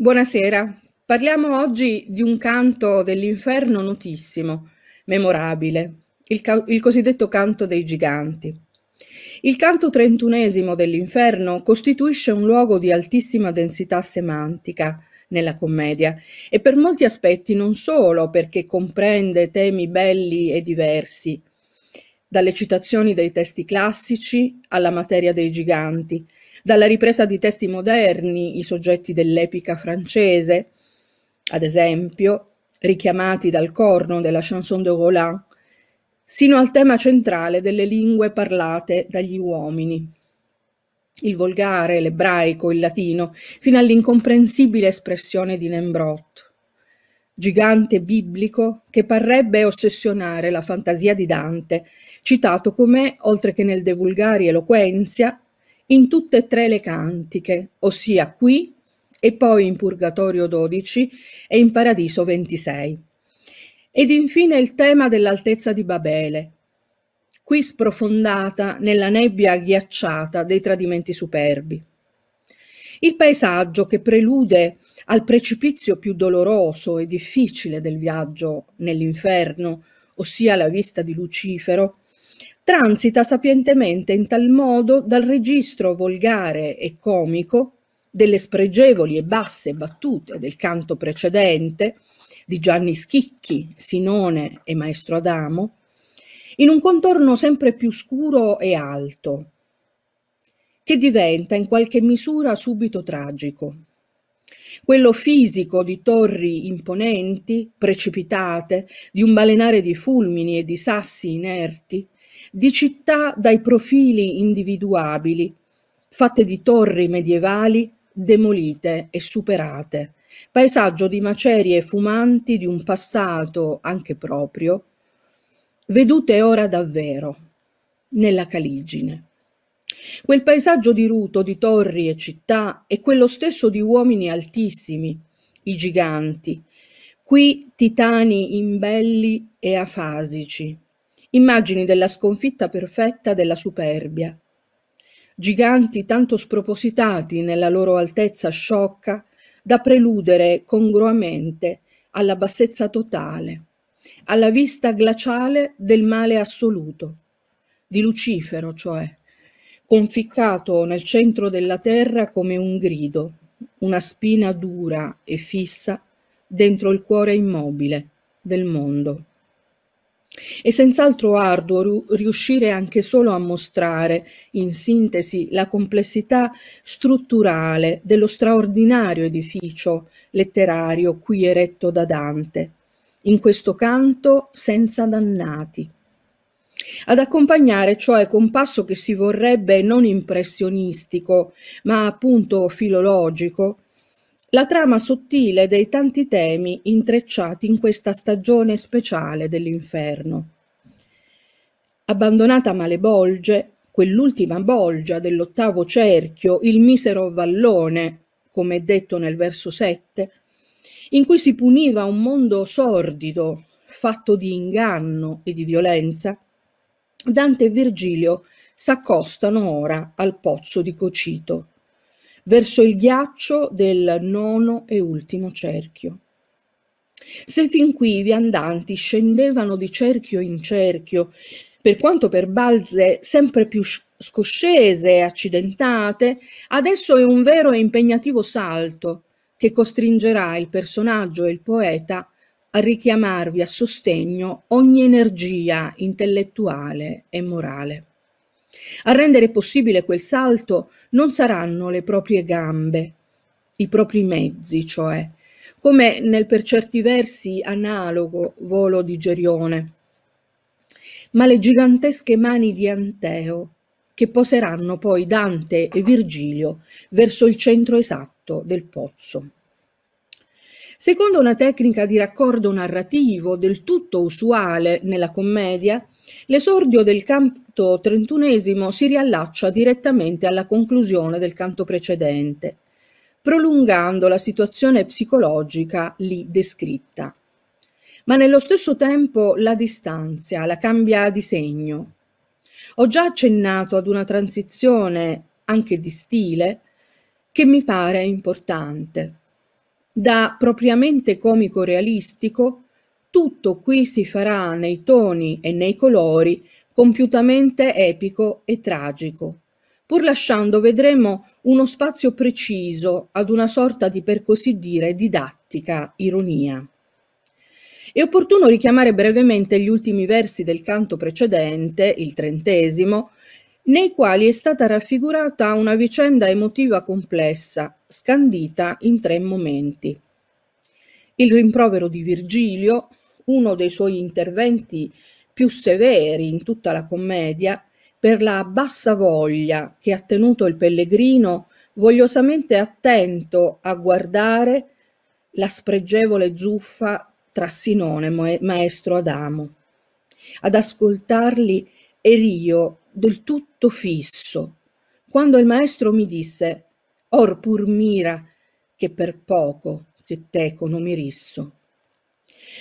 Buonasera, parliamo oggi di un canto dell'inferno notissimo, memorabile, il, ca il, cosiddetto canto dei giganti. Il canto trentunesimo dell'inferno costituisce un luogo di altissima densità semantica nella commedia e per molti aspetti non solo perché comprende temi belli e diversi, dalle citazioni dei testi classici alla materia dei giganti, dalla ripresa di testi moderni, i soggetti dell'epica francese, ad esempio, richiamati dal corno della chanson de Roland, sino al tema centrale delle lingue parlate dagli uomini, il volgare, l'ebraico, il latino, fino all'incomprensibile espressione di Nembrot, gigante biblico che parrebbe ossessionare la fantasia di Dante, citato com'è, oltre che nel De Vulgari Eloquenzia, in tutte e tre le cantiche, ossia qui e poi in Purgatorio 12 e in Paradiso 26. Ed infine il tema dell'altezza di Babele, qui sprofondata nella nebbia ghiacciata dei tradimenti superbi. Il paesaggio che prelude al precipizio più doloroso e difficile del viaggio nell'inferno, ossia la vista di Lucifero, transita sapientemente in tal modo dal registro volgare e comico delle spregevoli e basse battute del canto precedente di Gianni Schicchi, Sinone e Maestro Adamo, in un contorno sempre più scuro e alto, che diventa in qualche misura subito tragico. Quello fisico di torri imponenti, precipitate, di un balenare di fulmini e di sassi inerti, di città dai profili individuabili, fatte di torri medievali demolite e superate, paesaggio di macerie fumanti di un passato anche proprio, vedute ora davvero nella Caligine. Quel paesaggio di ruto, di torri e città è quello stesso di uomini altissimi, i giganti, qui titani imbelli e afasici, immagini della sconfitta perfetta della superbia. Giganti tanto spropositati nella loro altezza sciocca da preludere congruamente alla bassezza totale, alla vista glaciale del male assoluto, di Lucifero cioè, conficcato nel centro della terra come un grido, una spina dura e fissa dentro il cuore immobile del mondo. È senz'altro arduo riuscire anche solo a mostrare, in sintesi, la complessità strutturale dello straordinario edificio letterario qui eretto da Dante, in questo canto senza dannati. Ad accompagnare cioè con passo che si vorrebbe non impressionistico, ma appunto filologico, la trama sottile dei tanti temi intrecciati in questa stagione speciale dell'inferno. Abbandonata Malebolge, quell'ultima bolgia dell'ottavo cerchio, il misero vallone, come è detto nel verso 7, in cui si puniva un mondo sordido, fatto di inganno e di violenza, Dante e Virgilio s'accostano ora al pozzo di Cocito verso il ghiaccio del nono e ultimo cerchio. Se fin qui i viandanti scendevano di cerchio in cerchio, per quanto per balze sempre più scoscese e accidentate, adesso è un vero e impegnativo salto che costringerà il personaggio e il poeta a richiamarvi a sostegno ogni energia intellettuale e morale. A rendere possibile quel salto non saranno le proprie gambe, i propri mezzi, cioè, come nel per certi versi analogo volo di Gerione, ma le gigantesche mani di Anteo, che poseranno poi Dante e Virgilio verso il centro esatto del pozzo. Secondo una tecnica di raccordo narrativo del tutto usuale nella commedia, L'esordio del canto trentunesimo si riallaccia direttamente alla conclusione del canto precedente, prolungando la situazione psicologica lì descritta. Ma nello stesso tempo la distanzia, la cambia di segno. Ho già accennato ad una transizione anche di stile che mi pare importante, da propriamente comico realistico tutto qui si farà nei toni e nei colori compiutamente epico e tragico, pur lasciando, vedremo, uno spazio preciso ad una sorta di, per così dire, didattica ironia. È opportuno richiamare brevemente gli ultimi versi del canto precedente, il trentesimo, nei quali è stata raffigurata una vicenda emotiva complessa, scandita in tre momenti. Il rimprovero di Virgilio, uno dei suoi interventi più severi in tutta la commedia, per la bassa voglia che ha tenuto il pellegrino vogliosamente attento a guardare la spregevole zuffa tra Sinone e maestro Adamo, ad ascoltarli erio del tutto fisso, quando il maestro mi disse, or pur mira, che per poco che teco non mi risso.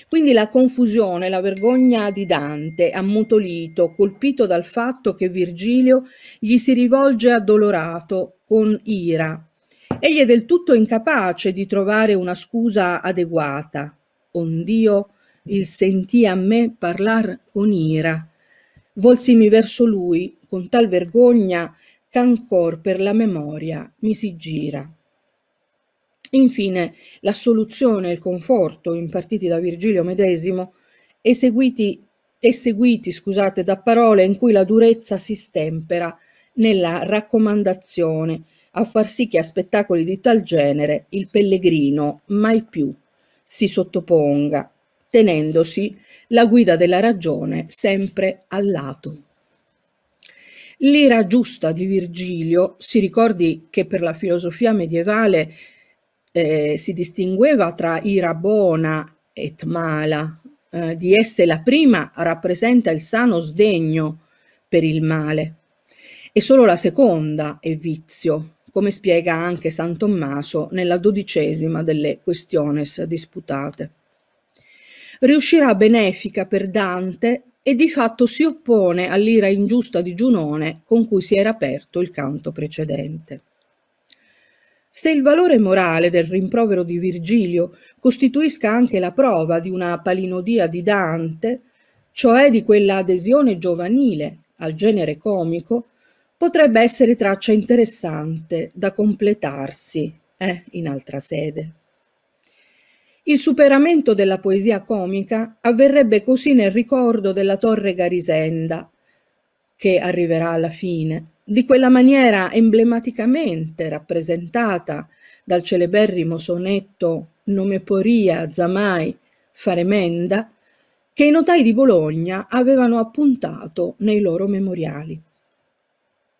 Quindi la confusione, la vergogna di Dante, ammutolito, colpito dal fatto che Virgilio gli si rivolge addolorato, con ira. Egli è del tutto incapace di trovare una scusa adeguata. Ond'io il sentì a me parlar con ira. Volsimi verso lui, con tal vergogna, che ancor per la memoria mi si gira. Infine, l'assoluzione e il conforto impartiti da Virgilio medesimo, eseguiti, eseguiti scusate, da parole in cui la durezza si stempera nella raccomandazione a far sì che a spettacoli di tal genere il pellegrino mai più si sottoponga, tenendosi la guida della ragione sempre al lato. L'ira giusta di Virgilio, si ricordi che per la filosofia medievale eh, si distingueva tra Irabona e Tmala. Eh, di esse la prima rappresenta il sano sdegno per il male e solo la seconda è vizio, come spiega anche San Tommaso nella dodicesima delle questiones disputate. Riuscirà benefica per Dante e di fatto si oppone all'ira ingiusta di Giunone con cui si era aperto il canto precedente. Se il valore morale del rimprovero di Virgilio costituisca anche la prova di una palinodia di Dante, cioè di quella adesione giovanile al genere comico, potrebbe essere traccia interessante da completarsi eh, in altra sede. Il superamento della poesia comica avverrebbe così nel ricordo della torre Garisenda, che arriverà alla fine, di quella maniera emblematicamente rappresentata dal celeberrimo sonetto Nome Poria Zamai Faremenda, che i notai di Bologna avevano appuntato nei loro memoriali.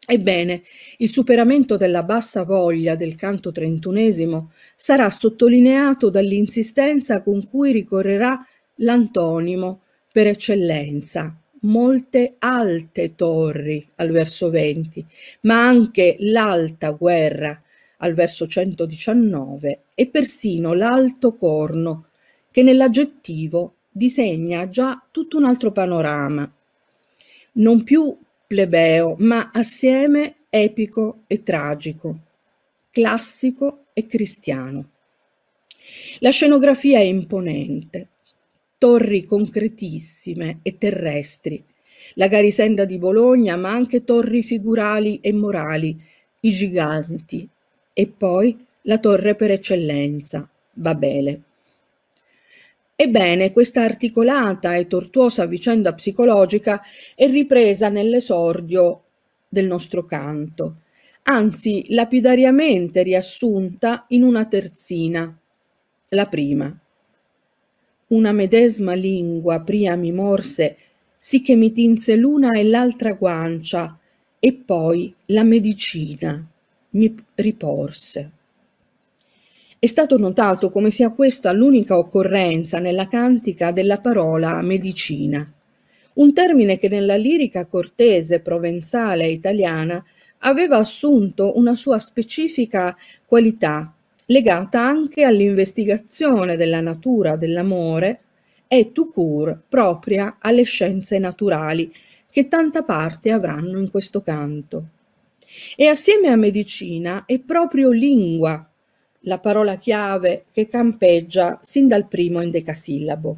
Ebbene, il superamento della bassa voglia del canto trentunesimo sarà sottolineato dall'insistenza con cui ricorrerà l'antonimo per eccellenza, molte alte torri al verso 20, ma anche l'alta guerra al verso 119 e persino l'alto corno che nell'aggettivo disegna già tutto un altro panorama, non più plebeo, ma assieme epico e tragico, classico e cristiano. La scenografia è imponente, torri concretissime e terrestri, la garisenda di Bologna, ma anche torri figurali e morali, i giganti, e poi la torre per eccellenza, Babele. Ebbene, questa articolata e tortuosa vicenda psicologica è ripresa nell'esordio del nostro canto, anzi lapidariamente riassunta in una terzina, la prima una medesma lingua pria mi morse, sì che mi tinse l'una e l'altra guancia, e poi la medicina mi riporse. È stato notato come sia questa l'unica occorrenza nella cantica della parola medicina, un termine che nella lirica cortese, provenzale e italiana aveva assunto una sua specifica qualità legata anche all'investigazione della natura dell'amore e tout court propria alle scienze naturali che tanta parte avranno in questo canto. E assieme a medicina è proprio lingua la parola chiave che campeggia sin dal primo endecasillabo.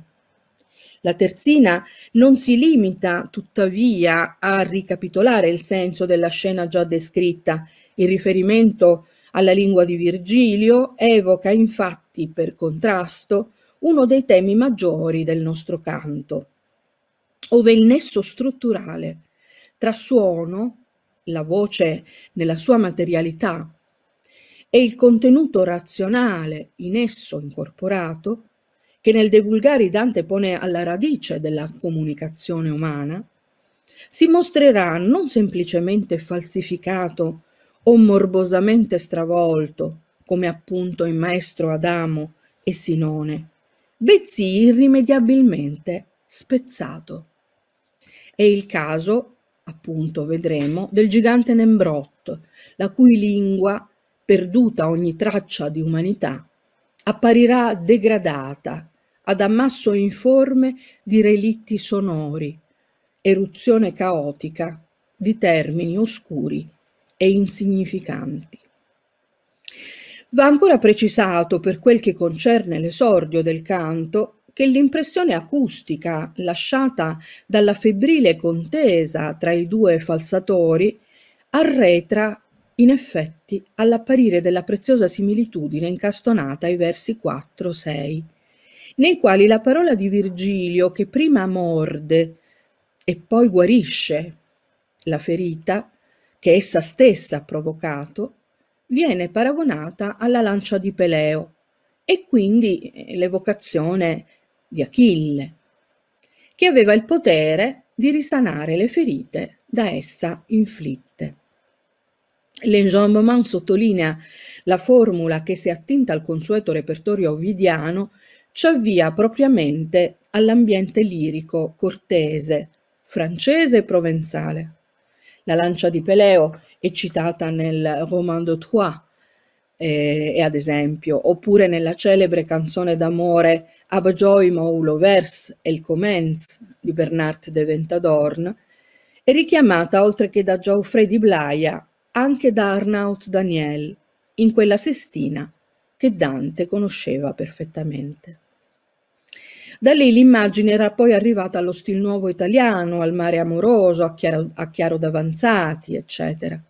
La terzina non si limita tuttavia a ricapitolare il senso della scena già descritta, il riferimento a alla lingua di Virgilio evoca infatti, per contrasto, uno dei temi maggiori del nostro canto, ove il nesso strutturale tra suono, la voce nella sua materialità, e il contenuto razionale in esso incorporato, che nel De Vulgari Dante pone alla radice della comunicazione umana, si mostrerà non semplicemente falsificato o morbosamente stravolto, come appunto il maestro Adamo e Sinone, bensì irrimediabilmente spezzato. È il caso, appunto vedremo, del gigante Nembrot, la cui lingua, perduta ogni traccia di umanità, apparirà degradata ad ammasso informe di relitti sonori, eruzione caotica di termini oscuri e insignificanti. Va ancora precisato, per quel che concerne l'esordio del canto, che l'impressione acustica lasciata dalla febbrile contesa tra i due falsatori arretra in effetti all'apparire della preziosa similitudine incastonata ai versi 4-6, nei quali la parola di Virgilio che prima morde e poi guarisce la ferita, che essa stessa ha provocato, viene paragonata alla lancia di Peleo e quindi eh, l'evocazione di Achille, che aveva il potere di risanare le ferite da essa inflitte. L'enjambement sottolinea la formula che, se attinta al consueto repertorio ovidiano, ci avvia propriamente all'ambiente lirico cortese, francese e provenzale la lancia di Peleo è citata nel Roman de Troyes, eh, eh, ad esempio, oppure nella celebre canzone d'amore Abjoy Moulo Vers El Commence di Bernard de Ventadorn, è richiamata oltre che da Geoffrey di Blaia anche da Arnaut Daniel in quella sestina che Dante conosceva perfettamente. Da lì l'immagine era poi arrivata allo stil nuovo italiano, al mare amoroso, a chiaro, a chiaro d'avanzati, eccetera.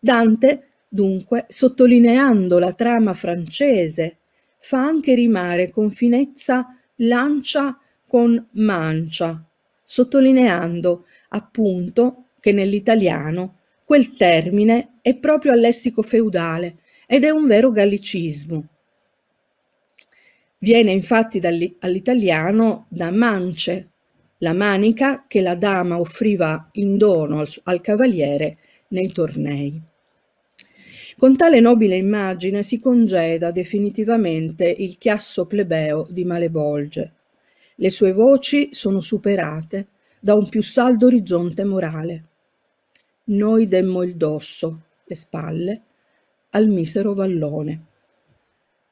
Dante, dunque, sottolineando la trama francese, fa anche rimare con finezza lancia con mancia, sottolineando appunto che nell'italiano quel termine è proprio al lessico feudale ed è un vero gallicismo. Viene infatti all'italiano da mance, la manica che la dama offriva in dono al, al cavaliere nei tornei. Con tale nobile immagine si congeda definitivamente il chiasso plebeo di Malebolge. Le sue voci sono superate da un più saldo orizzonte morale. Noi demmo il dosso, le spalle, al misero vallone.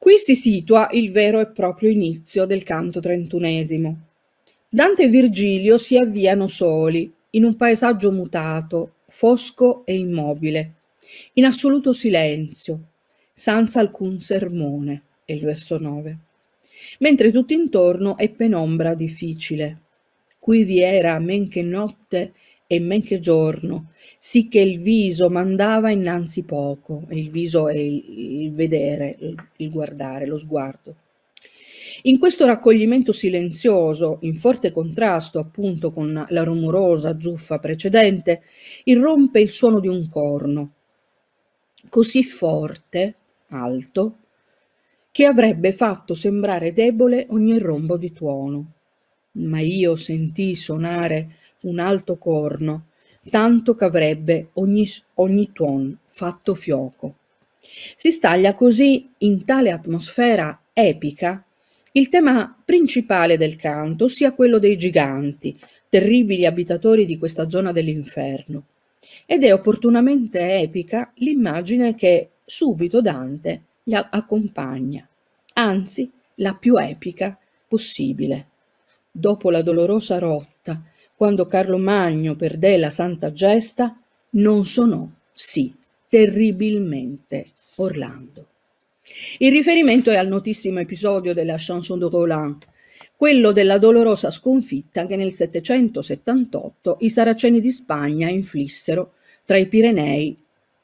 Qui si situa il vero e proprio inizio del canto trentunesimo. Dante e Virgilio si avviano soli, in un paesaggio mutato, fosco e immobile, in assoluto silenzio, senza alcun sermone, è il verso 9. Mentre tutto intorno è penombra difficile. Qui vi era, men che notte, e men che giorno, sì che il viso mandava innanzi poco, e il viso è il, vedere, il, guardare, lo sguardo. In questo raccoglimento silenzioso, in forte contrasto appunto con la rumorosa zuffa precedente, irrompe il suono di un corno, così forte, alto, che avrebbe fatto sembrare debole ogni rombo di tuono. Ma io sentii suonare un alto corno tanto ch'avrebbe ogni, ogni tuon fatto fioco si staglia così in tale atmosfera epica il tema principale del canto ossia quello dei giganti terribili abitatori di questa zona dell'inferno ed è opportunamente epica l'immagine che subito Dante gli accompagna, anzi la più epica possibile. Dopo la dolorosa rotta quando Carlo Magno perdé la santa gesta, non sonò sì terribilmente Orlando. Il riferimento è al notissimo episodio della Chanson de Roland, quello della dolorosa sconfitta che nel 778 i saraceni di Spagna inflissero tra i Pirenei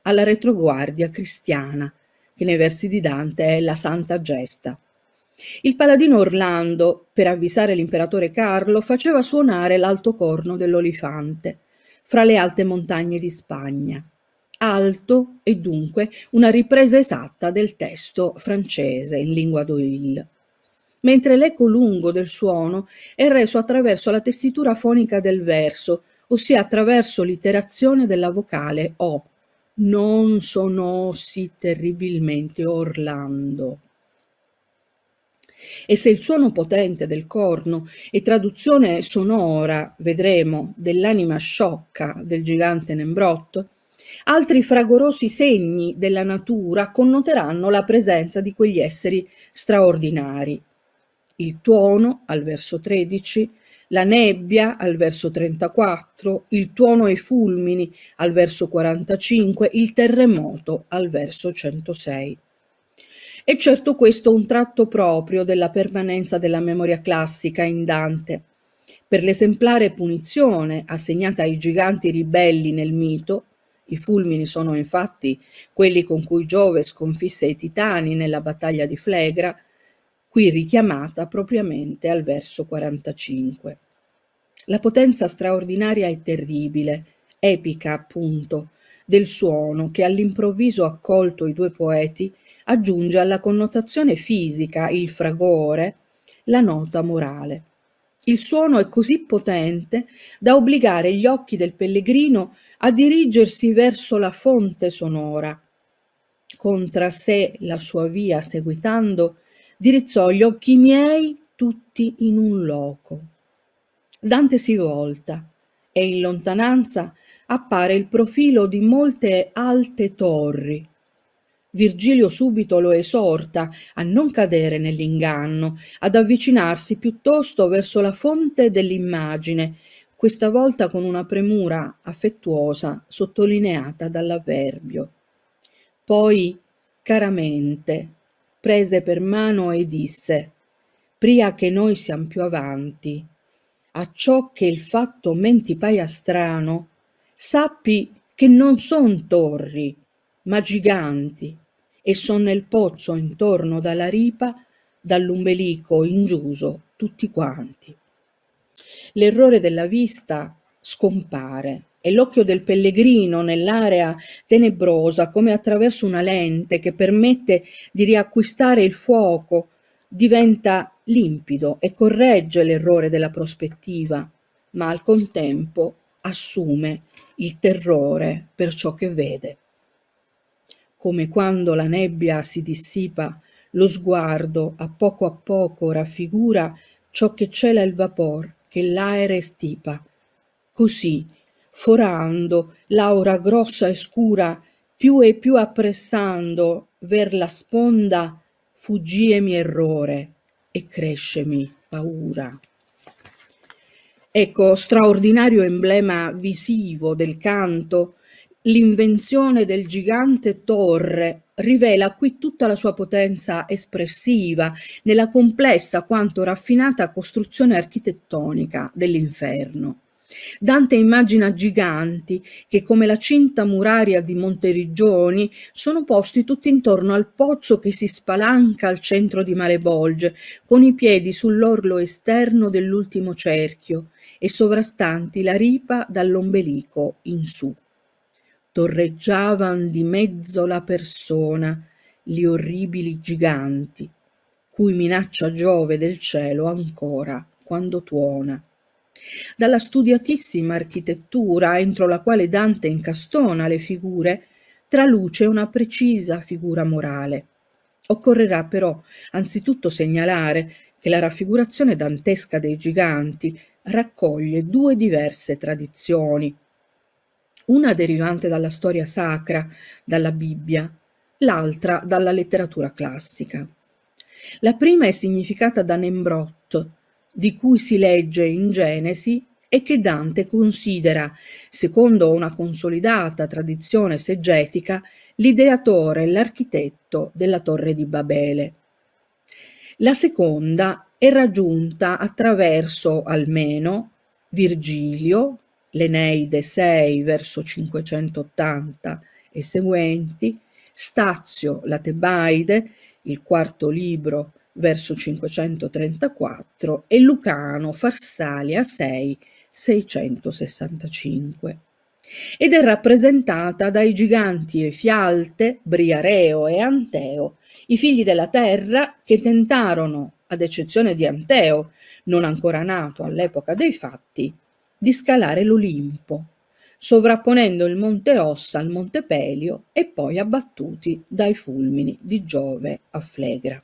alla retroguardia cristiana, che nei versi di Dante è la santa gesta, il paladino Orlando, per avvisare l'imperatore Carlo, faceva suonare l'alto corno dell'Olifante, fra le alte montagne di Spagna. Alto e dunque una ripresa esatta del testo francese in lingua d'Oil mentre l'eco lungo del suono è reso attraverso la tessitura fonica del verso, ossia attraverso l'iterazione della vocale O. Non sonosi terribilmente Orlando. E se il suono potente del corno è traduzione sonora, vedremo, dell'anima sciocca del gigante Nembrot, altri fragorosi segni della natura connoteranno la presenza di quegli esseri straordinari. Il tuono, al verso 13, la nebbia al verso 34, il tuono e i fulmini al verso 45, il terremoto al verso 106. È certo questo un tratto proprio della permanenza della memoria classica in Dante. Per l'esemplare punizione assegnata ai giganti ribelli nel mito, i fulmini sono infatti quelli con cui Giove sconfisse i titani nella battaglia di Flegra, qui richiamata propriamente al verso 45. La potenza straordinaria e terribile, epica appunto, del suono che all'improvviso ha colto i due poeti aggiunge alla connotazione fisica, il fragore, la nota morale. Il suono è così potente da obbligare gli occhi del pellegrino a dirigersi verso la fonte sonora. Contra sé la sua via seguitando, dirizzò gli occhi miei tutti in un loco. Dante si volta e in lontananza appare il profilo di molte alte torri, Virgilio subito lo esorta a non cadere nell'inganno, ad avvicinarsi piuttosto verso la fonte dell'immagine, questa volta con una premura affettuosa sottolineata dall'avverbio. Poi, caramente, prese per mano e disse pria che noi siamo più avanti, a ciò che il fatto men ti paia strano, sappi che non son torri, ma giganti, e son nel pozzo intorno dalla ripa, dall'ombelico giuso, tutti quanti. L'errore della vista scompare e l'occhio del pellegrino nell'area tenebrosa come attraverso una lente che permette di riacquistare il fuoco diventa limpido e corregge l'errore della prospettiva, ma al contempo assume il terrore per ciò che vede come quando la nebbia si dissipa, lo sguardo a poco a poco raffigura ciò che cela il vapor che l'aere stipa. Così, forando l'aura grossa e scura, più e più appressando ver la sponda, fuggiemi errore e crescemi paura. Ecco, straordinario emblema visivo del canto, L'invenzione del gigante torre rivela qui tutta la sua potenza espressiva nella complessa quanto raffinata costruzione architettonica dell'inferno. Dante immagina giganti che, come la cinta muraria di Monteriggioni, sono posti tutti intorno al pozzo che si spalanca al centro di Malebolge, con i piedi sull'orlo esterno dell'ultimo cerchio e sovrastanti la ripa dall'ombelico in su torreggiavan di mezzo la persona gli orribili giganti cui minaccia giove del cielo ancora quando tuona dalla studiatissima architettura entro la quale Dante incastona le figure traluce una precisa figura morale occorrerà però anzitutto segnalare che la raffigurazione dantesca dei giganti raccoglie due diverse tradizioni una derivante dalla storia sacra, dalla Bibbia, l'altra dalla letteratura classica. La prima è significata da Nembrot, di cui si legge in Genesi e che Dante considera, secondo una consolidata tradizione seggetica, l'ideatore e l'architetto della Torre di Babele. La seconda è raggiunta attraverso, almeno, Virgilio, l'Eneide 6 verso 580 e seguenti, Stazio la Tebaide, il quarto libro verso 534 e Lucano Farsalia 6 665 ed è rappresentata dai giganti Efialte, Briareo e Anteo, i figli della terra che tentarono, ad eccezione di Anteo, non ancora nato all'epoca dei fatti, di scalare l'Olimpo, sovrapponendo il monte Ossa al monte Pelio e poi abbattuti dai fulmini di Giove a Flegra.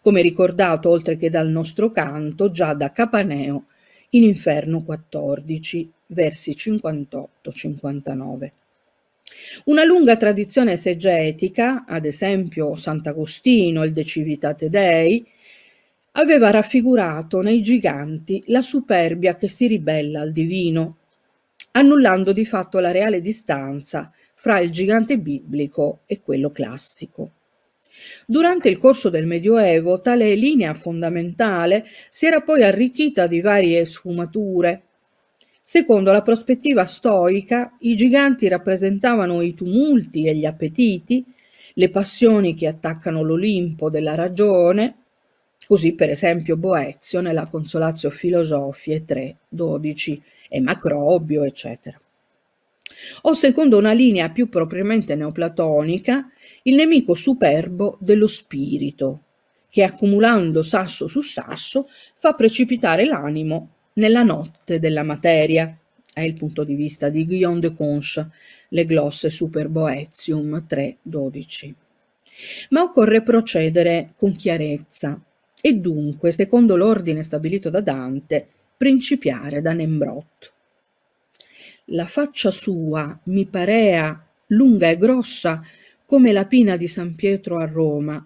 Come ricordato oltre che dal nostro canto, già da Capaneo in Inferno 14, versi 58-59. Una lunga tradizione esegetica, ad esempio Sant'Agostino, il De Civitate Dei, aveva raffigurato nei giganti la superbia che si ribella al divino, annullando di fatto la reale distanza fra il gigante biblico e quello classico. Durante il corso del Medioevo tale linea fondamentale si era poi arricchita di varie sfumature. Secondo la prospettiva stoica, i giganti rappresentavano i tumulti e gli appetiti, le passioni che attaccano l'Olimpo della ragione, Così per esempio Boezio nella Consolatio Filosofie 3, 12 e Macrobio, eccetera. O secondo una linea più propriamente neoplatonica, il nemico superbo dello spirito, che accumulando sasso su sasso fa precipitare l'animo nella notte della materia. È il punto di vista di Guillaume de Conche, le glosse Superboetium 3.12. Ma occorre procedere con chiarezza, e dunque, secondo l'ordine stabilito da Dante, principiare da Nembrot. La faccia sua mi parea lunga e grossa come la pina di San Pietro a Roma,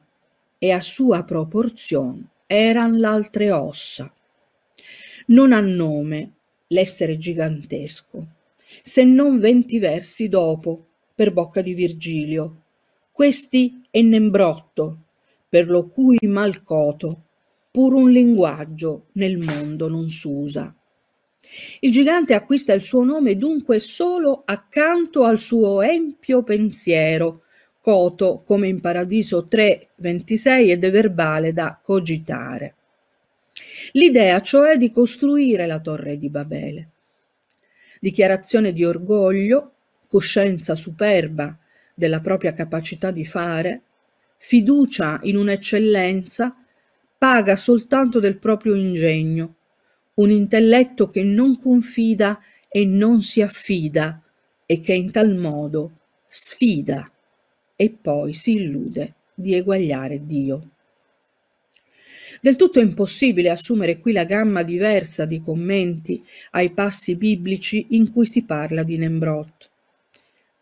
e a sua proporzion eran l'altre ossa. Non ha nome l'essere gigantesco, se non venti versi dopo, per bocca di Virgilio. Questi è Nembrotto, per lo cui mal coto pur un linguaggio nel mondo non s'usa. Il gigante acquista il suo nome dunque solo accanto al suo empio pensiero, coto come in Paradiso 3.26 ed è verbale da cogitare. L'idea cioè di costruire la torre di Babele. Dichiarazione di orgoglio, coscienza superba della propria capacità di fare, fiducia in un'eccellenza, paga soltanto del proprio ingegno, un intelletto che non confida e non si affida e che in tal modo sfida e poi si illude di eguagliare Dio. Del tutto è impossibile assumere qui la gamma diversa di commenti ai passi biblici in cui si parla di Nembrot.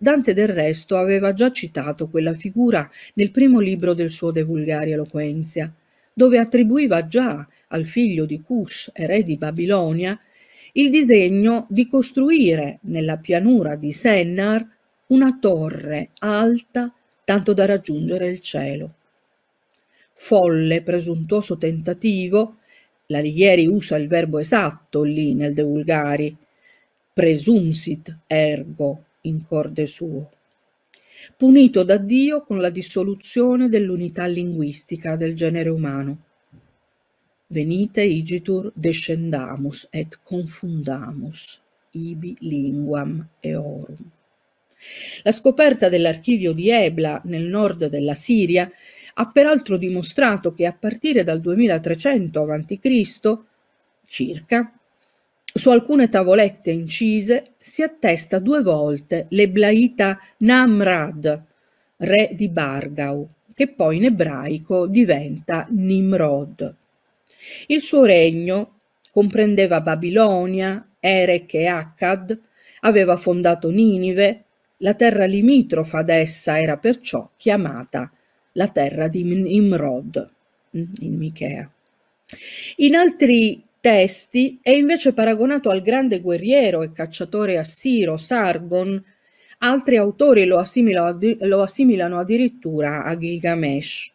Dante del resto aveva già citato quella figura nel primo libro del suo De Vulgari Eloquenzia, dove attribuiva già al figlio di Cus, re di Babilonia, il disegno di costruire nella pianura di Sennar una torre alta tanto da raggiungere il cielo. Folle presuntuoso tentativo, l'Alighieri usa il verbo esatto lì nel De Vulgari, presumpsit ergo in corde suo, punito da Dio con la dissoluzione dell'unità linguistica del genere umano. Venite igitur descendamus et confundamus ibi linguam eorum. La scoperta dell'archivio di Ebla nel nord della Siria ha peraltro dimostrato che a partire dal 2300 a.C. circa su alcune tavolette incise si attesta due volte l'eblaita Namrad, re di Bargau, che poi in ebraico diventa Nimrod. Il suo regno comprendeva Babilonia, Erech e Akkad, aveva fondato Ninive, la terra limitrofa ad essa era perciò chiamata la terra di Nimrod mm, in Michea. In altri testi è invece paragonato al grande guerriero e cacciatore assiro Sargon. Altri autori lo, assimilano, lo assimilano addirittura a Gilgamesh.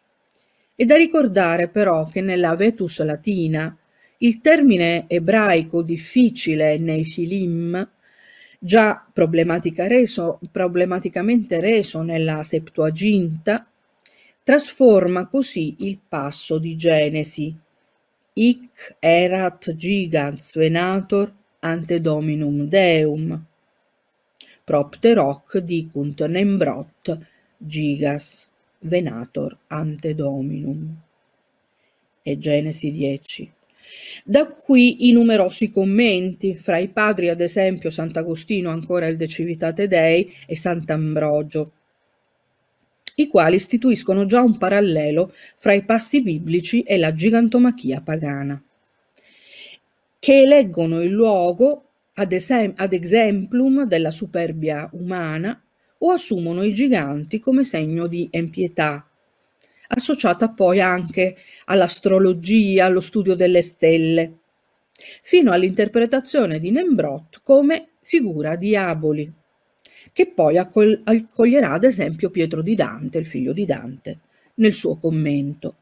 È da ricordare però che nella Vetus Latina il termine ebraico difficile nei filim, già problematica reso, problematicamente reso nella Septuaginta, trasforma così il passo di Genesi Hic erat gigans venator ante Dominum Deum. Propter hoc dicunt nembrot gigas venator ante Dominum. E Genesi 10. Da qui i numerosi commenti, fra i padri ad esempio Sant'Agostino ancora il De Civitate Dei e Sant'Ambrogio, i quali istituiscono già un parallelo fra i passi biblici e la gigantomachia pagana, che eleggono il luogo ad, esem- ad exemplum della superbia umana o assumono i giganti come segno di empietà, associata poi anche all'astrologia, allo studio delle stelle, fino all'interpretazione di Nembrot come figura diaboli che poi accoglierà ad esempio Pietro di Dante, il figlio di Dante, nel suo commento,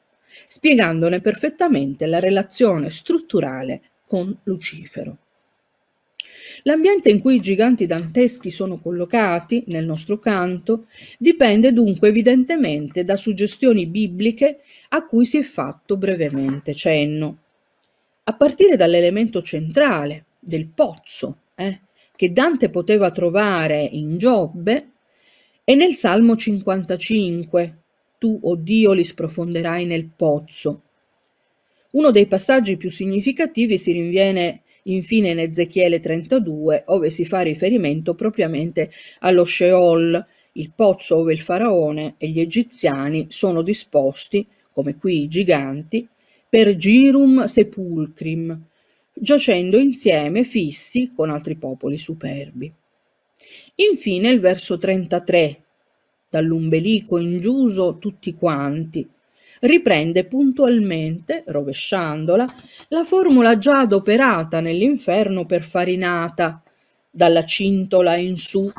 spiegandone perfettamente la relazione strutturale con Lucifero. L'ambiente in cui i giganti danteschi sono collocati, nel nostro canto, dipende dunque evidentemente da suggestioni bibliche a cui si è fatto brevemente cenno. A partire dall'elemento centrale, del pozzo, che Dante poteva trovare in Giobbe e nel Salmo 55, tu, o oh Dio, li sprofonderai nel pozzo. Uno dei passaggi più significativi si rinviene infine in Ezechiele 32, dove si fa riferimento propriamente allo Sheol, il pozzo dove il faraone e gli egiziani sono disposti, come qui i giganti, per girum sepulcrim, giacendo insieme fissi con altri popoli superbi. Infine il verso 33, dall'ombelico giuso tutti quanti, riprende puntualmente, rovesciandola, la formula già adoperata nell'inferno per farinata, dalla cintola in su.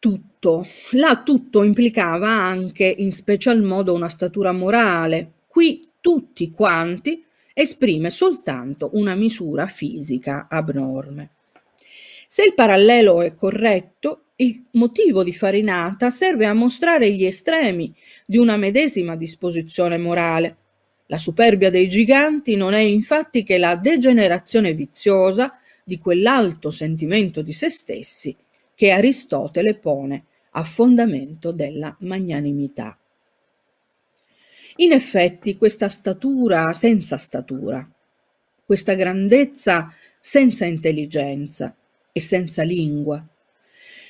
Tutto. Là tutto implicava anche in special modo una statura morale. Qui tutti quanti esprime soltanto una misura fisica abnorme. Se il parallelo è corretto, il motivo di Farinata serve a mostrare gli estremi di una medesima disposizione morale. La superbia dei giganti non è infatti che la degenerazione viziosa di quell'alto sentimento di se stessi che Aristotele pone a fondamento della magnanimità. In effetti questa statura senza statura, questa grandezza senza intelligenza e senza lingua,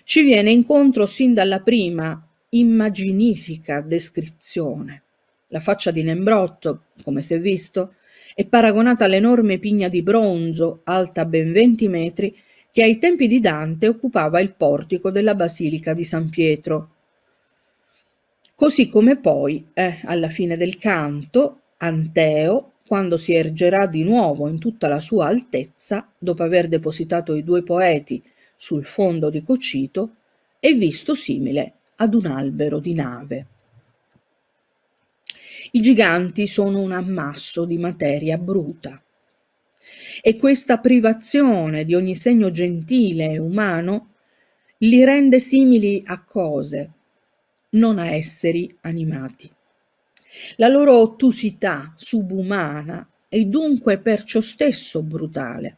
ci viene incontro sin dalla prima immaginifica descrizione. La faccia di Nembrotto, come si è visto, è paragonata all'enorme pigna di bronzo, alta ben 20 metri, che ai tempi di Dante occupava il portico della Basilica di San Pietro, Così come poi, eh, alla fine del canto, Anteo, quando si ergerà di nuovo in tutta la sua altezza, dopo aver depositato i due poeti sul fondo di Cocito, è visto simile ad un albero di nave. I giganti sono un ammasso di materia bruta. E questa privazione di ogni segno gentile e umano li rende simili a cose, non a esseri animati. La loro ottusità subumana è dunque per ciò stesso brutale,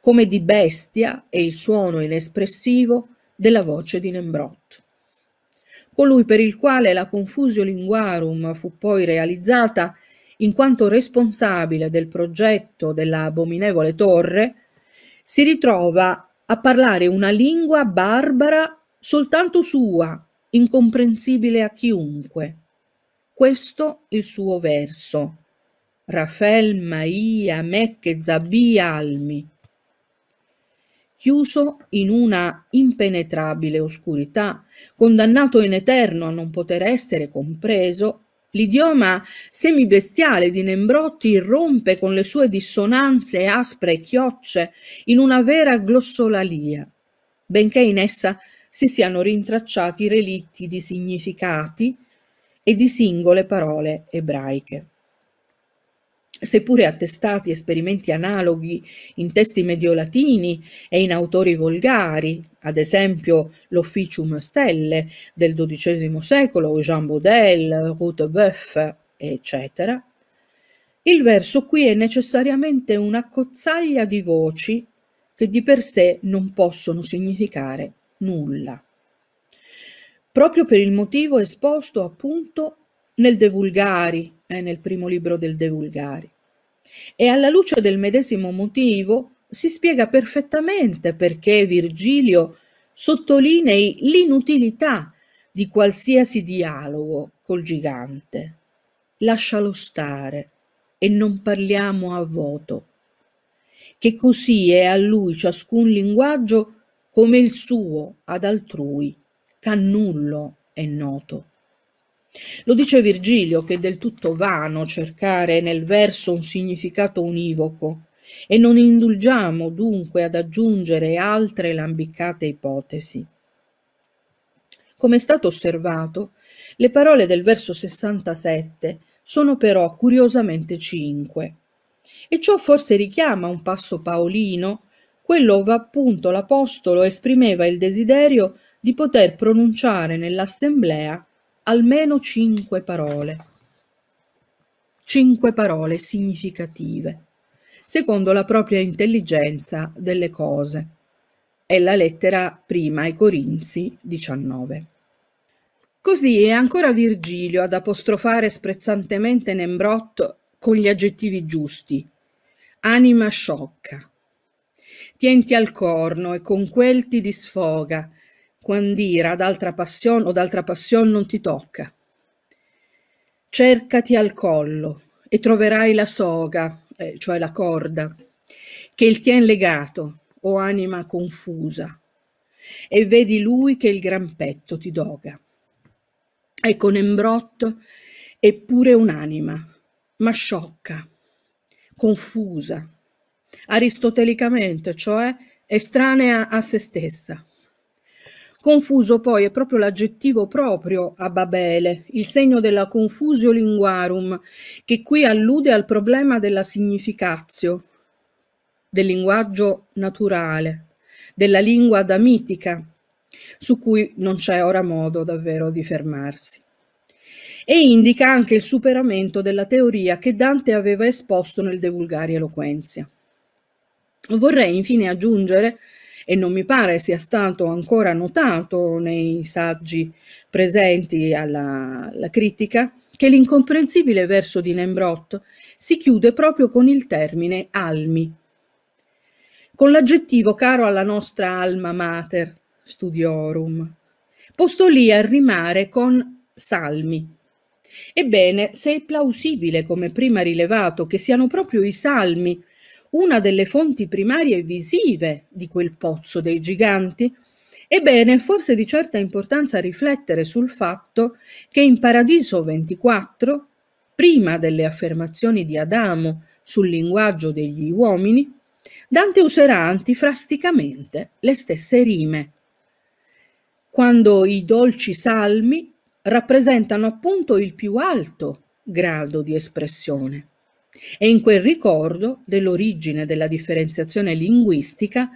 come di bestia è il suono inespressivo della voce di Nembrot. Colui per il quale la Confusio Linguarum fu poi realizzata, in quanto responsabile del progetto della abominevole torre, si ritrova a parlare una lingua barbara soltanto sua, incomprensibile a chiunque. Questo il suo verso. Rafael, Maia Mecche Zabbi Almi. Chiuso in una impenetrabile oscurità, condannato in eterno a non poter essere compreso, L'idioma semibestiale di Nembrotti irrompe con le sue dissonanze aspre e chiocce in una vera glossolalia, benché in essa si siano rintracciati relitti di significati e di singole parole ebraiche. Seppure attestati esperimenti analoghi in testi mediolatini e in autori volgari, ad esempio l'Officium Stelle del XII secolo, Jean Baudel, Ruth Boeuf, eccetera, il verso qui è necessariamente una cozzaglia di voci che di per sé non possono significare nulla. Proprio per il motivo esposto appunto nel De Vulgari, eh, nel primo libro del De Vulgari. E alla luce del medesimo motivo si spiega perfettamente perché Virgilio sottolinei l'inutilità di qualsiasi dialogo col gigante. Lascialo stare e non parliamo a voto, che così è a lui ciascun linguaggio come il suo ad altrui, cannullo è noto. Lo dice Virgilio che è del tutto vano cercare nel verso un significato univoco e non indulgiamo dunque ad aggiungere altre lambiccate ipotesi. Come è stato osservato, le parole del verso 67 sono però curiosamente cinque e ciò forse richiama un passo paolino quello appunto l'Apostolo esprimeva il desiderio di poter pronunciare nell'assemblea almeno cinque parole. Cinque parole significative, secondo la propria intelligenza delle cose. È la lettera prima ai Corinzi 19. Così è ancora Virgilio ad apostrofare sprezzantemente Nembrot con gli aggettivi giusti. Anima sciocca, tienti al corno e con quel ti disfoga, quand'ira d'altra altra passion o d'altra passion non ti tocca. Cercati al collo e troverai la soga, eh, cioè la corda, che il tien legato, o anima confusa, e vedi lui che il gran petto ti doga. E con embrotto è pure un'anima, ma sciocca, confusa, aristotelicamente, cioè estranea a se stessa. Confuso poi è proprio l'aggettivo proprio a Babele, il segno della confusio linguarum, che qui allude al problema della significatio, del linguaggio naturale, della lingua adamitica, su cui non c'è ora modo davvero di fermarsi. E indica anche il superamento della teoria che Dante aveva esposto nel De Vulgari Eloquenzia. Vorrei infine aggiungere, e non mi pare sia stato ancora notato nei saggi presenti alla, alla critica, che l'incomprensibile verso di Nembrot si chiude proprio con il termine almi, con l'aggettivo caro alla nostra alma mater, studiorum, posto lì a rimare con salmi. Ebbene, se è plausibile, come prima rilevato, che siano proprio i salmi una delle fonti primarie visive di quel pozzo dei giganti? Ebbene, forse di certa importanza riflettere sul fatto che in Paradiso 24, prima delle affermazioni di Adamo sul linguaggio degli uomini, Dante userà antifrasticamente le stesse rime. Quando i dolci salmi rappresentano appunto il più alto grado di espressione. E in quel ricordo dell'origine della differenziazione linguistica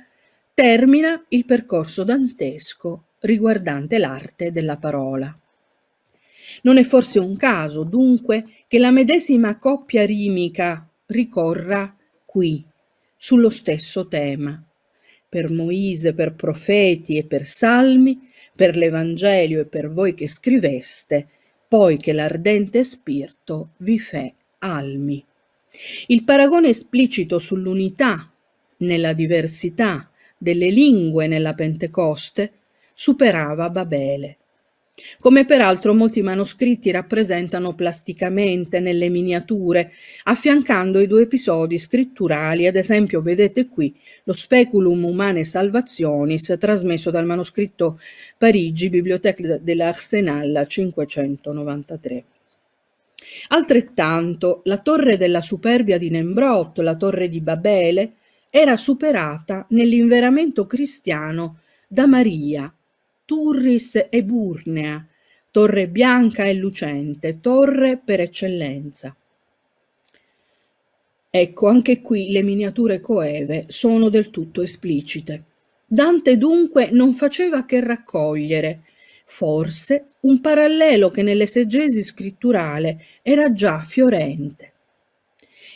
termina il percorso dantesco riguardante l'arte della parola. Non è forse un caso, dunque, che la medesima coppia rimica ricorra qui, sullo stesso tema. Per Moise, per profeti e per salmi, per l'Evangelio e per voi che scriveste, poi che l'ardente spirito vi fe almi. Il paragone esplicito sull'unità nella diversità delle lingue nella Pentecoste superava Babele, come peraltro molti manoscritti rappresentano plasticamente nelle miniature, affiancando i due episodi scritturali, ad esempio vedete qui lo Speculum Humane Salvationis trasmesso dal manoscritto Parigi, Bibliothèque de l'Arsenal 593. Altrettanto la torre della superbia di Nembrot, la torre di Babele, era superata nell'inveramento cristiano da Maria, Turris e Burnea, torre bianca e lucente, torre per eccellenza. Ecco, anche qui le miniature coeve sono del tutto esplicite. Dante dunque non faceva che raccogliere forse, un parallelo che nell'esegesi scritturale era già fiorente.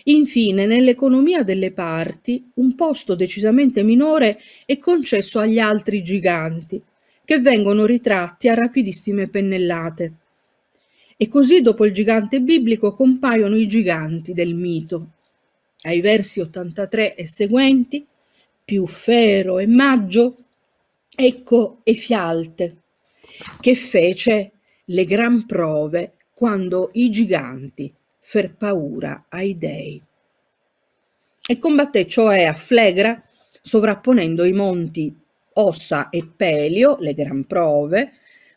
Infine, nell'economia delle parti, un posto decisamente minore è concesso agli altri giganti, che vengono ritratti a rapidissime pennellate. E così dopo il gigante biblico compaiono i giganti del mito. Ai versi 83 e seguenti, più fero e maggio, ecco e fialte, che fece le gran prove quando i giganti fer paura ai dei. E combatté cioè a Flegra, sovrapponendo i monti Ossa e Pelio, le gran prove,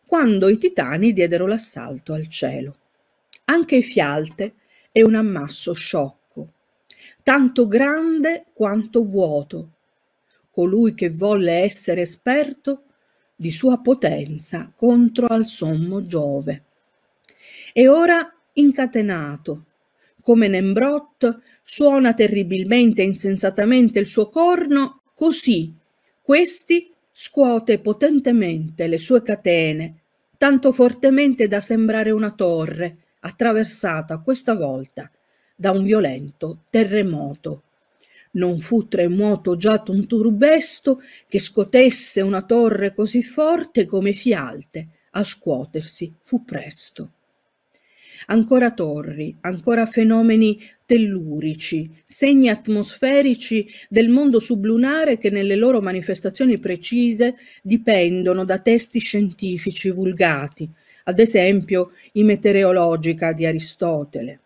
quando i titani diedero l'assalto al cielo. Anche Fialte è un ammasso sciocco, tanto grande quanto vuoto. Colui che volle essere esperto di sua potenza contro al sommo Giove. E ora incatenato, come Nembrot suona terribilmente e insensatamente il suo corno, così questi scuote potentemente le sue catene, tanto fortemente da sembrare una torre, attraversata questa volta da un violento terremoto non fu tremuoto già un turbesto che scotesse una torre così forte come fialte a scuotersi fu presto ancora torri, ancora fenomeni tellurici, segni atmosferici del mondo sublunare che nelle loro manifestazioni precise dipendono da testi scientifici vulgati, ad esempio i meteorologica di Aristotele.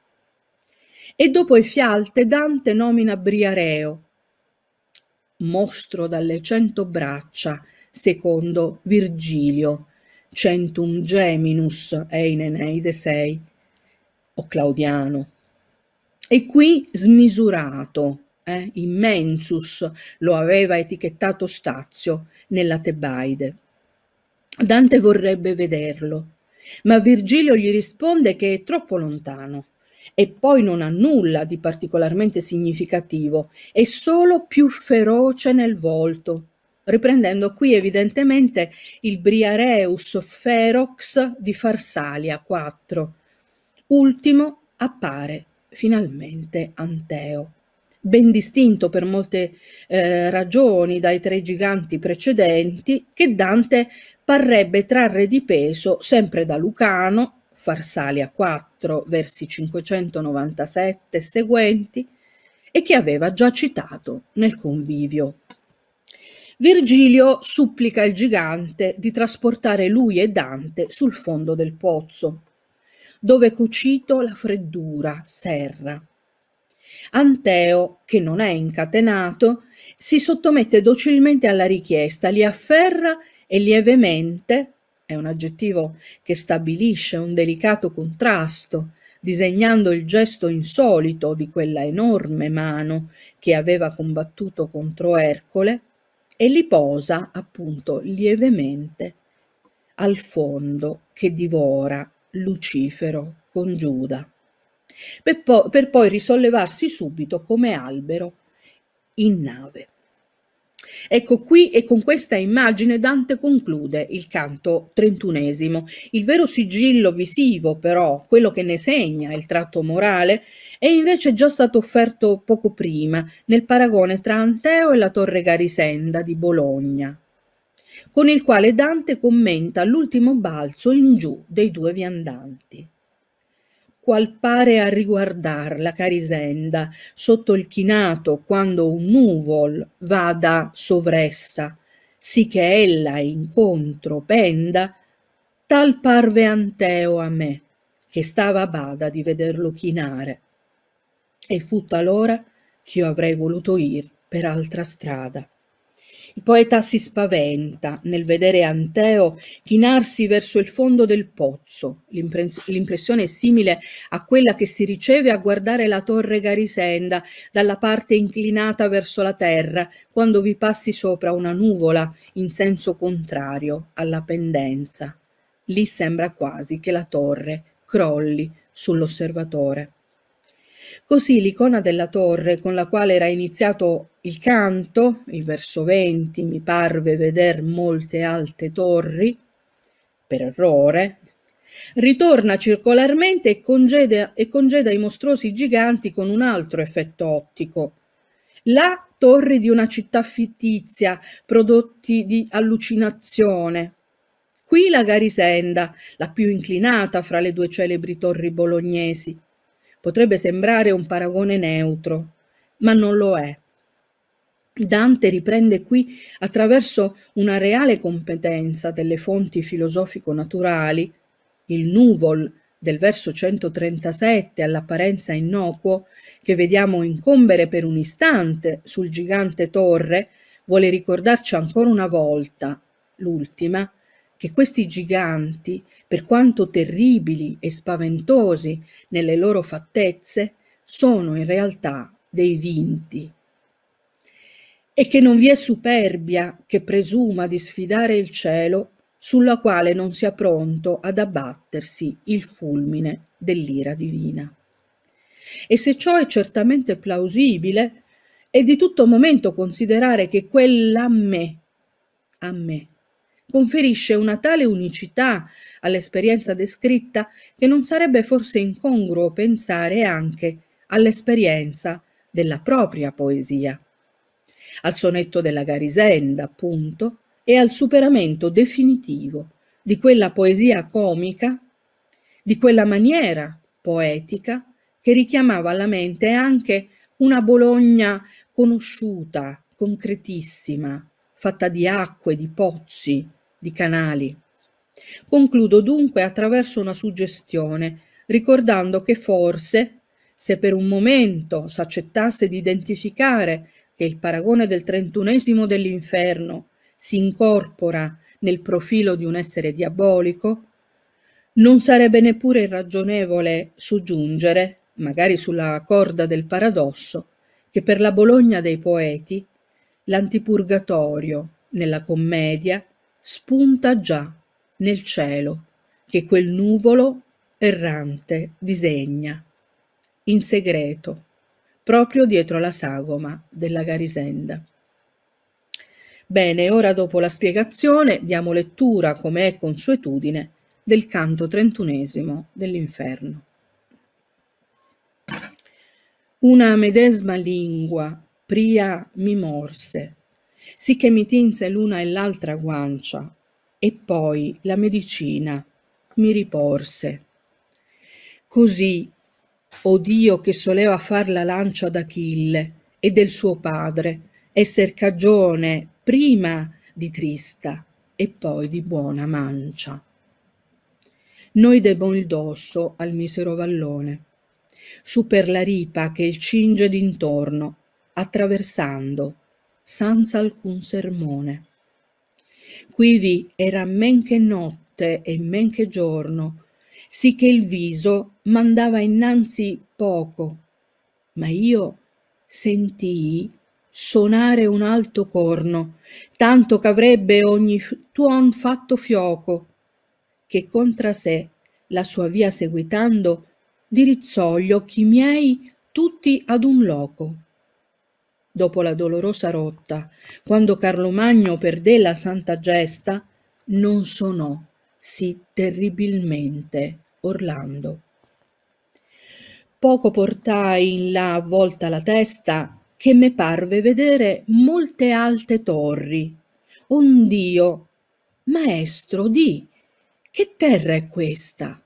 E dopo i Fialte Dante nomina Briareo, mostro dalle cento braccia, secondo Virgilio, centum geminus e in Eneide 6, o Claudiano. E qui smisurato, eh, immensus, lo aveva etichettato Stazio nella Tebaide. Dante vorrebbe vederlo, ma Virgilio gli risponde che è troppo lontano e poi non ha nulla di particolarmente significativo, è solo più feroce nel volto, riprendendo qui evidentemente il Briareus ferox di Farsalia 4. Ultimo appare finalmente Anteo. Ben distinto per molte eh, ragioni dai tre giganti precedenti, che Dante parrebbe trarre di peso sempre da Lucano, Farsalia 4, 4, versi 597 seguenti, e che aveva già citato nel convivio. Virgilio supplica il gigante di trasportare lui e Dante sul fondo del pozzo, dove cucito la freddura serra. Anteo, che non è incatenato, si sottomette docilmente alla richiesta, li afferra e lievemente è un aggettivo che stabilisce un delicato contrasto, disegnando il gesto insolito di quella enorme mano che aveva combattuto contro Ercole, e li posa appunto lievemente al fondo che divora Lucifero con Giuda, per, po per poi risollevarsi subito come albero in nave. Ecco qui e con questa immagine Dante conclude il canto trentunesimo. Il vero sigillo visivo però, quello che ne segna il tratto morale, è invece già stato offerto poco prima nel paragone tra Anteo e la Torre Garisenda di Bologna, con il quale Dante commenta l'ultimo balzo in giù dei due viandanti qual pare a riguardar la carisenda sotto il chinato quando un nuvol vada sovressa sì che ella incontro penda tal parve anteo a me che stava a bada di vederlo chinare e fu talora ch'io avrei voluto ir per altra strada il poeta si spaventa nel vedere Anteo chinarsi verso il fondo del pozzo. L'impressione è simile a quella che si riceve a guardare la torre Garisenda dalla parte inclinata verso la terra quando vi passi sopra una nuvola in senso contrario alla pendenza. Lì sembra quasi che la torre crolli sull'osservatore. Così l'icona della torre con la quale era iniziato il canto, il verso 20, mi parve veder molte alte torri, per errore, ritorna circolarmente e congeda, e congeda i mostruosi giganti con un altro effetto ottico. La torri di una città fittizia, prodotti di allucinazione. Qui la Garisenda, la più inclinata fra le due celebri torri bolognesi, Potrebbe sembrare un paragone neutro, ma non lo è. Dante riprende qui, attraverso una reale competenza delle fonti filosofico-naturali, il nuvol del verso 137 all'apparenza innocuo che vediamo incombere per un istante sul gigante torre, vuole ricordarci ancora una volta, l'ultima, che questi giganti, per quanto terribili e spaventosi nelle loro fattezze, sono in realtà dei vinti. E che non vi è superbia che presuma di sfidare il cielo sulla quale non sia pronto ad abbattersi il fulmine dell'ira divina. E se ciò è certamente plausibile, è di tutto momento considerare che quella me, a me, conferisce una tale unicità all'esperienza descritta che non sarebbe forse incongruo pensare anche all'esperienza della propria poesia. Al sonetto della Garisenda, appunto, e al superamento definitivo di quella poesia comica, di quella maniera poetica che richiamava alla mente anche una Bologna conosciuta, concretissima, fatta di acque, di pozzi, di Canali. Concludo dunque attraverso una suggestione, ricordando che forse, se per un momento s'accettasse di identificare che il paragone del trentunesimo dell'inferno si incorpora nel profilo di un essere diabolico, non sarebbe neppure irragionevole soggiungere, magari sulla corda del paradosso, che per la Bologna dei poeti l'antipurgatorio nella commedia spunta già nel cielo che quel nuvolo errante disegna, in segreto, proprio dietro la sagoma della Garisenda. Bene, ora dopo la spiegazione diamo lettura, come è consuetudine, del canto trentunesimo dell'inferno. Una medesma lingua pria mi morse, sì che mi tinse l'una e l'altra guancia, e poi la medicina mi riporse. Così, o oh Dio che soleva far la lancia d'Achille e del suo padre, esser cagione prima di trista e poi di buona mancia. Noi debbon il dosso al misero vallone, su per la ripa che il cinge d'intorno, attraversando senza alcun sermone. Quivi era men che notte e men che giorno, sì che il viso mandava innanzi poco, ma io sentii sonare un alto corno, tanto ch'avrebbe ogni tuon fatto fioco, che contra sé, la sua via seguitando, dirizzò gli occhi miei tutti ad un loco dopo la dolorosa rotta, quando Carlo Magno perdé la santa gesta, non sonò sì terribilmente Orlando. Poco portai in là volta la testa che me parve vedere molte alte torri. Ond'io, maestro, di che terra è questa?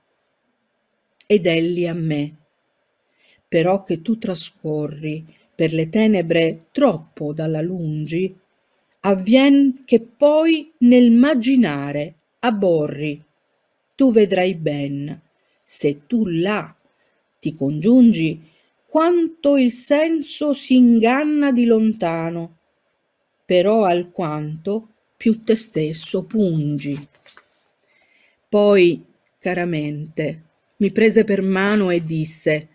Ed elli a me, però che tu trascorri per le tenebre troppo dalla lungi, avvien che poi nel maginare aborri. Tu vedrai ben, se tu là ti congiungi, quanto il senso si inganna di lontano, però alquanto più te stesso pungi. Poi, caramente, mi prese per mano e disse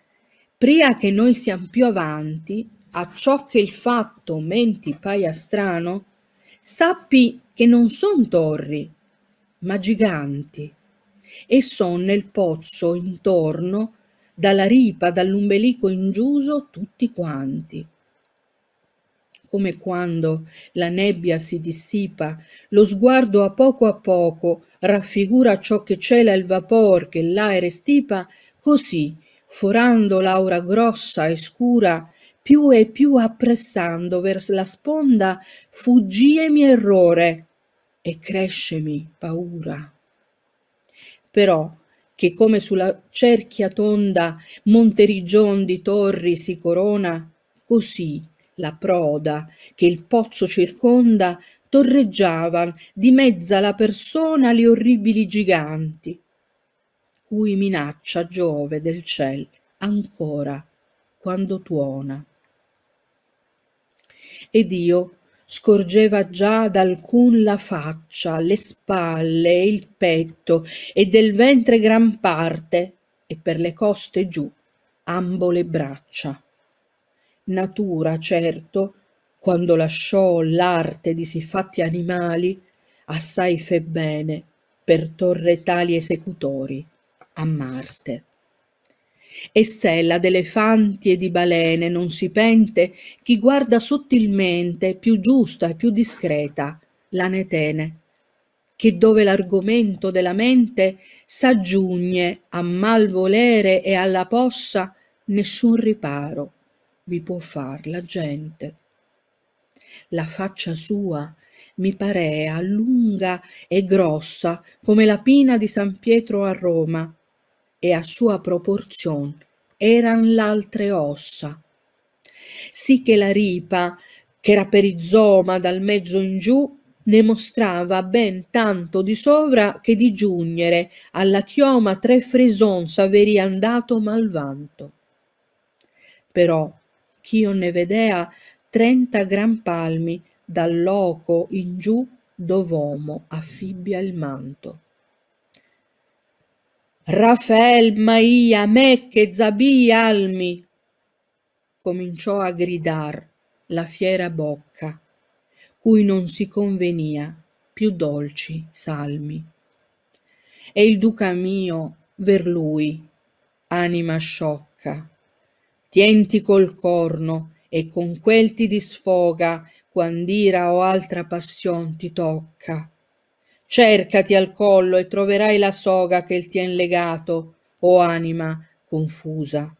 pria che noi siam più avanti, acciò che il fatto menti paia strano, sappi che non son torri, ma giganti, e son nel pozzo intorno, dalla ripa, dall'umbelico ingiuso, tutti quanti come quando la nebbia si dissipa, lo sguardo a poco a poco raffigura ciò che cela il vapor che l'aere stipa, così forando l'aura grossa e scura, più e più appressando verso la sponda, fuggiemi errore e crescemi paura. Però che come sulla cerchia tonda Monterigion di torri si corona, così la proda che il pozzo circonda torreggiavan di mezza la persona gli orribili giganti cui minaccia giove del ciel ancora quando tuona ed io scorgeva già d'alcun la faccia le spalle e il petto e del ventre gran parte e per le coste giù ambo le braccia natura certo quando lasciò l'arte di si fatti animali assai fe bene per torre tali esecutori a Marte. E se sella d'elefanti e di balene non si pente chi guarda sottilmente, più giusta e più discreta, la ne tene, che dove l'argomento della mente s'aggiugne a mal volere e alla possa nessun riparo vi può far la gente. La faccia sua mi parea lunga e grossa come la pina di San Pietro a Roma, e a sua proporzion eran l'altre ossa. Sì che la ripa, ch'era per perizoma dal mezzo in giù, ne mostrava ben tanto di sovra che di giugnere alla chioma tre frison s'averi andato malvanto. Però ch'io ne vedea trenta gran palmi dal loco in giù dov'omo affibbia il manto. Rafael Maia Mecche Zabi Almi. Cominciò a gridar la fiera bocca, cui non si convenia più dolci salmi. E il duca mio ver lui, anima sciocca, tienti col corno e con quel ti disfoga quand'ira o altra passion ti tocca cercati al collo e troverai la soga che il tien legato, o anima confusa.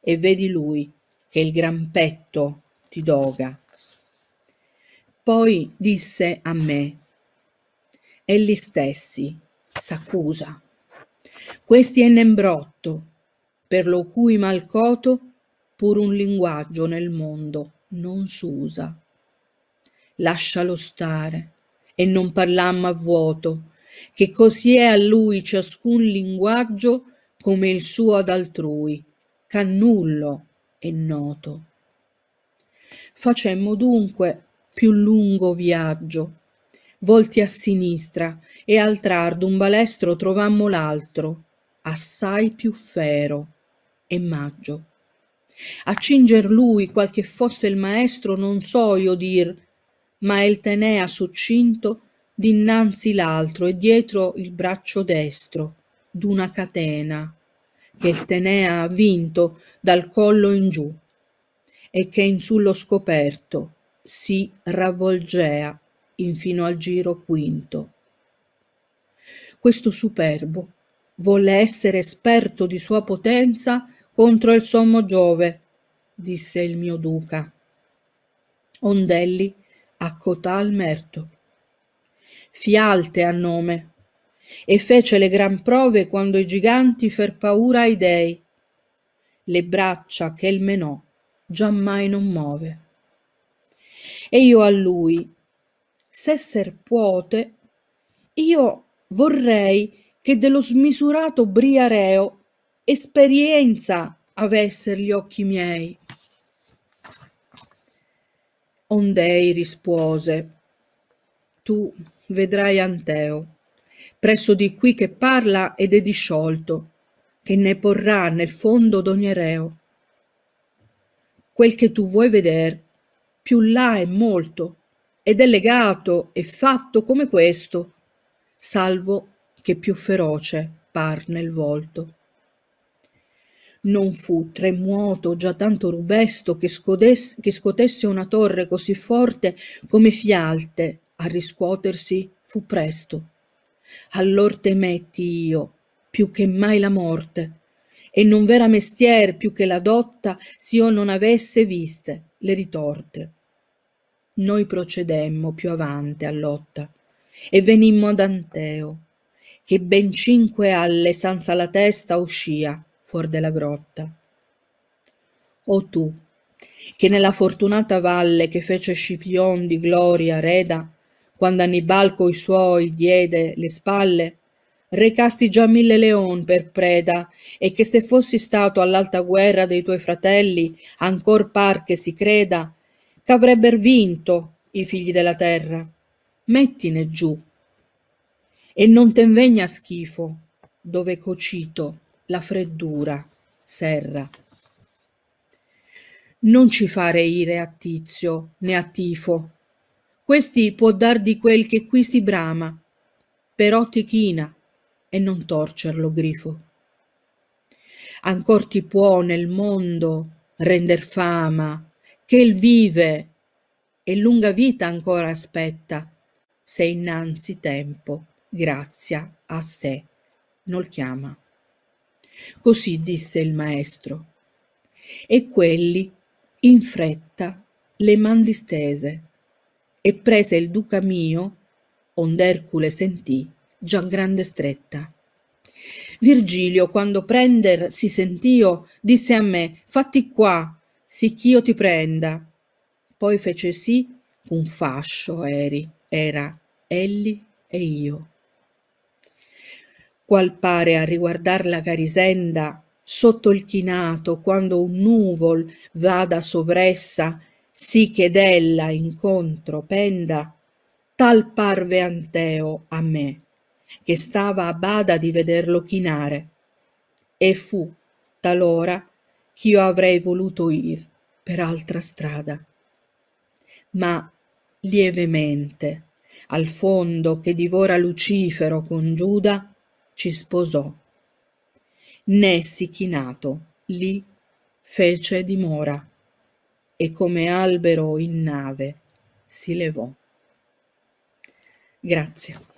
E vedi lui che il gran petto ti doga. Poi disse a me, egli stessi s'accusa. Questi è nembrotto, per lo cui malcoto pur un linguaggio nel mondo non s'usa. Lascialo stare, e non parlammo a vuoto, che così è a lui ciascun linguaggio come il suo ad altrui, ch'a nullo è noto. Facemmo dunque più lungo viaggio, volti a sinistra, e al trar d'un balestro trovammo l'altro, assai più fero e maggio. A cinger lui qual che fosse il maestro non so io dir ma il tenea soccinto dinanzi l'altro e dietro il braccio destro d'una catena che il tenea vinto dal collo in giù e che in sullo scoperto si ravvolgea infino al giro quinto. Questo superbo volle essere esperto di sua potenza contro il sommo Giove, disse il mio duca. Ondelli a cotal merto. Fialte a nome, e fece le gran prove quando i giganti fer paura ai dei. Le braccia che il menò giammai non muove. E io a lui, se ser puote, io vorrei che dello smisurato briareo esperienza avesser gli occhi miei. Ondei rispose Tu vedrai Anteo, presso di qui che parla ed è disciolto, che ne porrà nel fondo d'ogni ereo. Quel che tu vuoi veder, più là è molto, ed è legato e fatto come questo, salvo che più feroce par nel volto. Non fu tremuoto già tanto rubesto che, scodesse, che scotesse una torre così forte come fialte, a riscuotersi fu presto. Allor temetti io, più che mai la morte, e non vera mestier più che la dotta s'io non avesse viste le ritorte. Noi procedemmo più avanti a lotta e venimmo ad Anteo, che ben cinque alle senza la testa uscia, fuor della grotta. O tu, che nella fortunata valle che fece Scipion di gloria reda, quando Annibal coi suoi diede le spalle, recasti già mille leon per preda, e che se fossi stato all'alta guerra dei tuoi fratelli, ancor par che si creda, ch'avrebber vinto i figli della terra. Mettine giù, e non ten vegna schifo, dove cocito la freddura, serra. Non ci fare ire a Tizio né a Tifo. Questi può dar di quel che qui si brama, però ti china e non torcerlo grifo. Ancor ti può nel mondo render fama, che il vive e lunga vita ancora aspetta, se innanzi tempo, grazia a sé, non chiama. Così disse il maestro. E quelli, in fretta, le man distese e prese il duca mio, ond'Ercule sentì, già grande stretta. Virgilio, quando prender si sentio, disse a me, fatti qua, sì ch'io ti prenda. Poi fece sì, un fascio eri, era, elli e io qual pare a riguardar la carisenda sotto il chinato quando un nuvol vada sovressa sì che della incontro penda tal parve anteo a me che stava a bada di vederlo chinare e fu talora ch'io avrei voluto ir per altra strada ma lievemente al fondo che divora lucifero con giuda ci sposò. si chinato, lì fece dimora e come albero in nave si levò. Grazie.